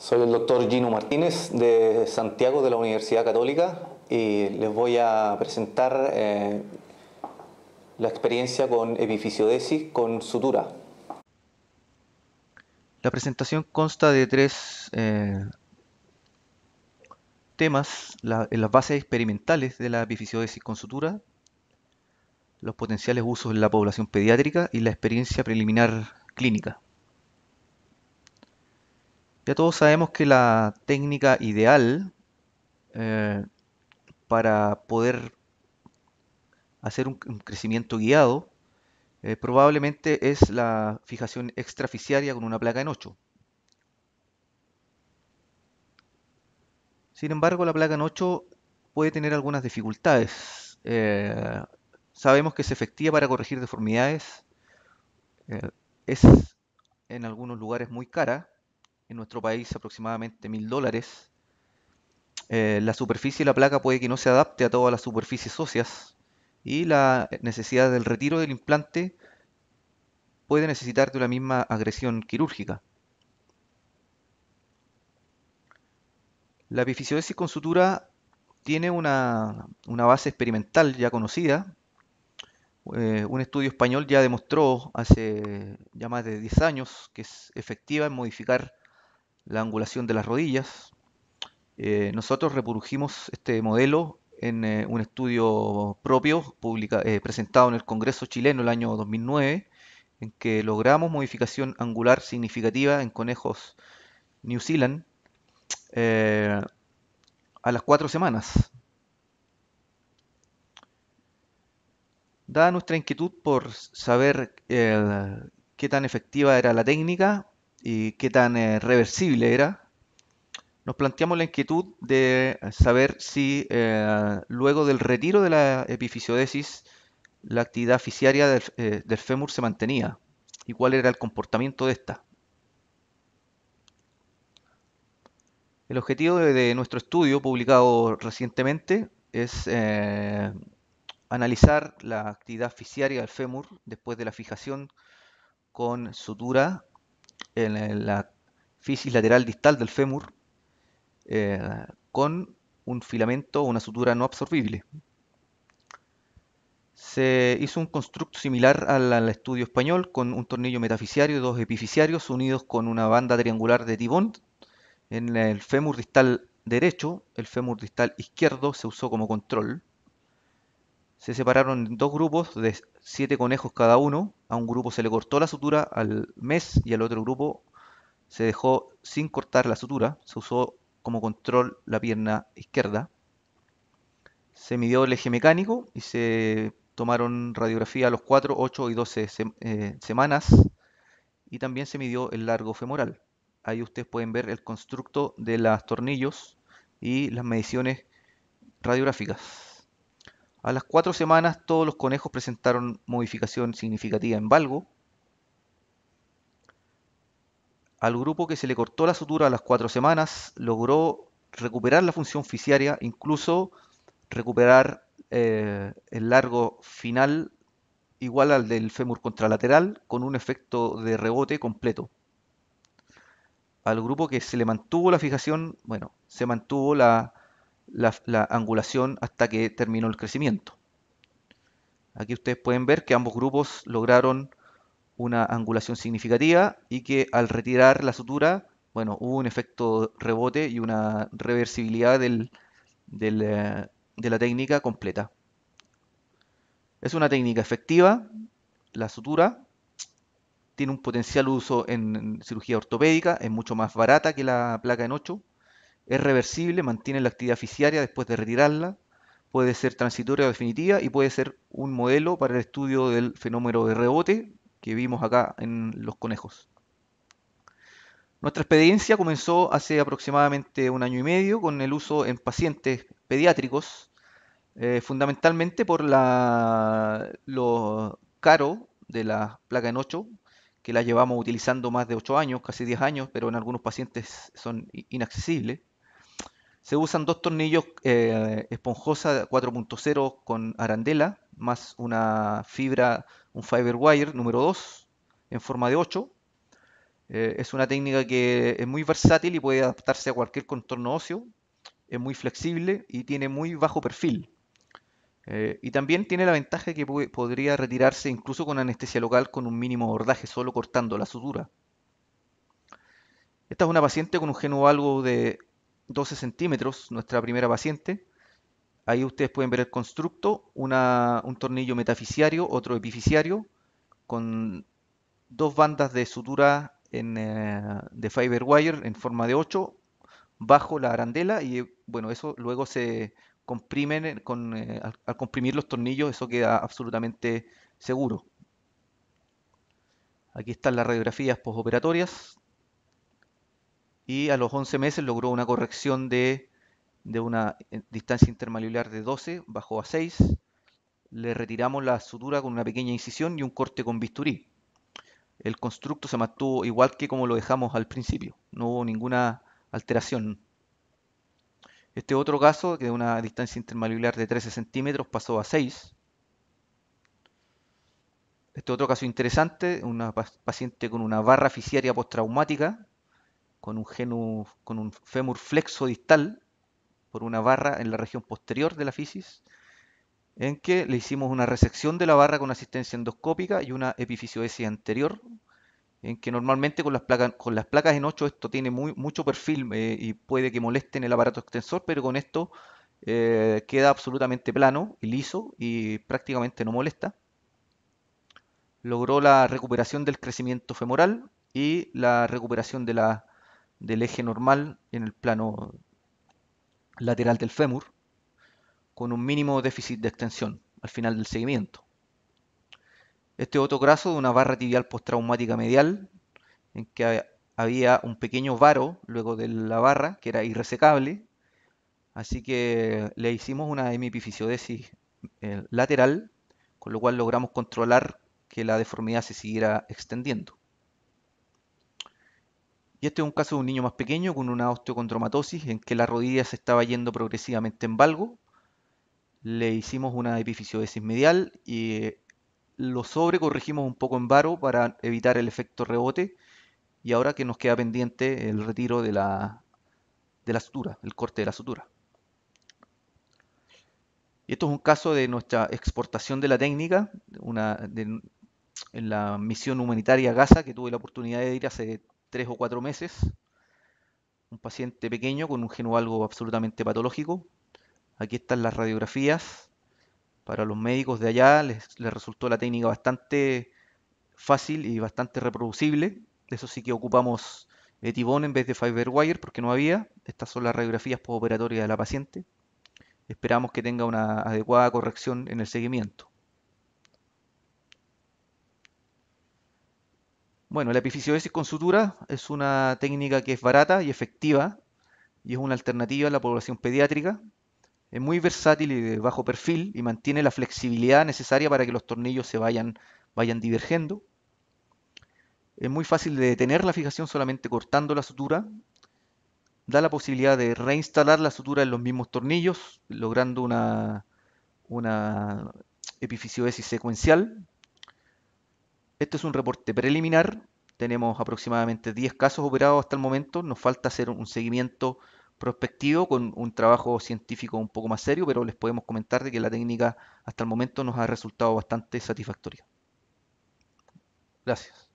Soy el doctor Gino Martínez de Santiago de la Universidad Católica y les voy a presentar eh, la experiencia con epifisiodesis con sutura. La presentación consta de tres eh, temas, en las bases experimentales de la epifisiodesis con sutura, los potenciales usos en la población pediátrica y la experiencia preliminar clínica. Ya todos sabemos que la técnica ideal eh, para poder hacer un, crecimiento guiado eh, probablemente es la fijación extraficiaria con una placa en 8. Sin embargo, la placa en 8 puede tener algunas dificultades. Eh, sabemos que es efectiva para corregir deformidades. es en algunos lugares muy cara en nuestro país aproximadamente mil dólares. Eh, la superficie de la placa puede que no se adapte a todas las superficies óseas y la necesidad del retiro del implante puede necesitar de una misma agresión quirúrgica. La epifisiodesis con sutura tiene una, base experimental ya conocida. Eh, un estudio español ya demostró hace ya más de 10 años que es efectiva en modificar la angulación de las rodillas. Eh, nosotros reprodujimos este modelo en eh, un estudio propio eh, presentado en el Congreso chileno el año 2009, en que logramos modificación angular significativa en conejos New Zealand a las cuatro semanas. Dada nuestra inquietud por saber qué tan efectiva era la técnica, y qué tan eh, reversible era, nos planteamos la inquietud de saber si eh, luego del retiro de la epifisiodesis la actividad fisiaria eh, del, fémur se mantenía y cuál era el comportamiento de esta. El objetivo de, nuestro estudio publicado recientemente es analizar la actividad fisiaria del fémur después de la fijación con sutura en la fisis lateral distal del fémur eh, con un filamento o una sutura no absorbible. Se hizo un constructo similar al, estudio español con un tornillo metafisiario y dos epifisiarios unidos con una banda triangular de tibón. En el fémur distal derecho, el fémur distal izquierdo se usó como control se separaron en dos grupos de siete conejos cada uno. A un grupo se le cortó la sutura al mes y al otro grupo se dejó sin cortar la sutura. Se usó como control la pierna izquierda. Se midió el eje mecánico y se tomaron radiografía a los 4, 8 y 12 eh, semanas. Y también se midió el largo femoral. Ahí ustedes pueden ver el constructo de los tornillos y las mediciones radiográficas. A las cuatro semanas todos los conejos presentaron modificación significativa en valgo. Al grupo que se le cortó la sutura a las cuatro semanas logró recuperar la función fisiaria, incluso recuperar eh, el largo final igual al del fémur contralateral con un efecto de rebote completo. Al grupo que se le mantuvo la fijación, bueno, se mantuvo la la, angulación hasta que terminó el crecimiento. Aquí ustedes pueden ver que ambos grupos lograron una angulación significativa y que al retirar la sutura, bueno, hubo un efecto rebote y una reversibilidad eh, de la técnica completa. Es una técnica efectiva, la sutura tiene un potencial uso en cirugía ortopédica, es mucho más barata que la placa en 8 es reversible, mantiene la actividad fisiaria después de retirarla, puede ser transitoria o definitiva y puede ser un modelo para el estudio del fenómeno de rebote que vimos acá en los conejos. Nuestra experiencia comenzó hace aproximadamente un año y medio con el uso en pacientes pediátricos, eh, fundamentalmente por la, lo caro de la placa en 8, que la llevamos utilizando más de 8 años, casi 10 años, pero en algunos pacientes son inaccesibles. Se usan dos tornillos eh, esponjosa 4.0 con arandela, más una fibra, un fiber wire número 2 en forma de 8. Eh, es una técnica que es muy versátil y puede adaptarse a cualquier contorno óseo. Es muy flexible y tiene muy bajo perfil. Eh, y también tiene la ventaja que podría retirarse incluso con anestesia local con un mínimo bordaje, solo cortando la sutura. Esta es una paciente con un geno algo de 12 centímetros, nuestra primera paciente. Ahí ustedes pueden ver el constructo, un tornillo metafisiario, otro epificiario, con dos bandas de sutura eh, de fiber wire en forma de 8 bajo la arandela y eh, bueno, eso luego se comprimen eh, con, al, al, comprimir los tornillos, eso queda absolutamente seguro. Aquí están las radiografías posoperatorias y a los 11 meses logró una corrección de, una eh, distancia intermalular de 12, bajó a 6. Le retiramos la sutura con una pequeña incisión y un corte con bisturí. El constructo se mantuvo igual que como lo dejamos al principio, no hubo ninguna alteración. Este otro caso, que de una distancia intermalibular de 13 centímetros pasó a 6. Este otro caso interesante, una paciente con una barra fisiaria postraumática con un, genu, con un fémur flexo distal por una barra en la región posterior de la fisis, en que le hicimos una resección de la barra con asistencia endoscópica y una epifisioesia anterior, en que normalmente con las placas, con las placas en 8 esto tiene mucho perfil eh, y puede que molesten el aparato extensor, pero con esto eh, queda absolutamente plano y liso y prácticamente no molesta. Logró la recuperación del crecimiento femoral y la recuperación de la del eje normal en el plano lateral del fémur, con un mínimo déficit de extensión al final del seguimiento. Este otro graso de una barra tibial postraumática medial, en que había un pequeño varo luego de la barra, que era irresecable, así que le hicimos una hemipifisiodesis eh, lateral, con lo cual logramos controlar que la deformidad se siguiera extendiendo. Y este es un caso de un niño más pequeño con una osteocondromatosis en que la rodilla se estaba yendo progresivamente en valgo. Le hicimos una epifisiodesis medial y eh, lo sobrecorregimos un poco en varo para evitar el efecto rebote. Y ahora que nos queda pendiente el retiro de la, de la sutura, el corte de la sutura. Y esto es un caso de nuestra exportación de la técnica, una, de, en la misión humanitaria Gaza, que tuve la oportunidad de ir hace tres o cuatro meses, un paciente pequeño con un algo absolutamente patológico. Aquí están las radiografías. Para los médicos de allá les, resultó la técnica bastante fácil y bastante reproducible. De Eso sí que ocupamos de en vez de fiber wire porque no había. Estas son las radiografías postoperatorias de la paciente. Esperamos que tenga una adecuada corrección en el seguimiento. Bueno, la epifisiodesis con sutura es una técnica que es barata y efectiva y es una alternativa a la población pediátrica. Es muy versátil y de bajo perfil y mantiene la flexibilidad necesaria para que los tornillos se vayan, divergiendo. Es muy fácil de detener la fijación solamente cortando la sutura. Da la posibilidad de reinstalar la sutura en los mismos tornillos, logrando una, una secuencial. Este es un reporte preliminar. Tenemos aproximadamente 10 casos operados hasta el momento. Nos falta hacer un seguimiento prospectivo con un trabajo científico un poco más serio, pero les podemos comentar de que la técnica hasta el momento nos ha resultado bastante satisfactoria. Gracias.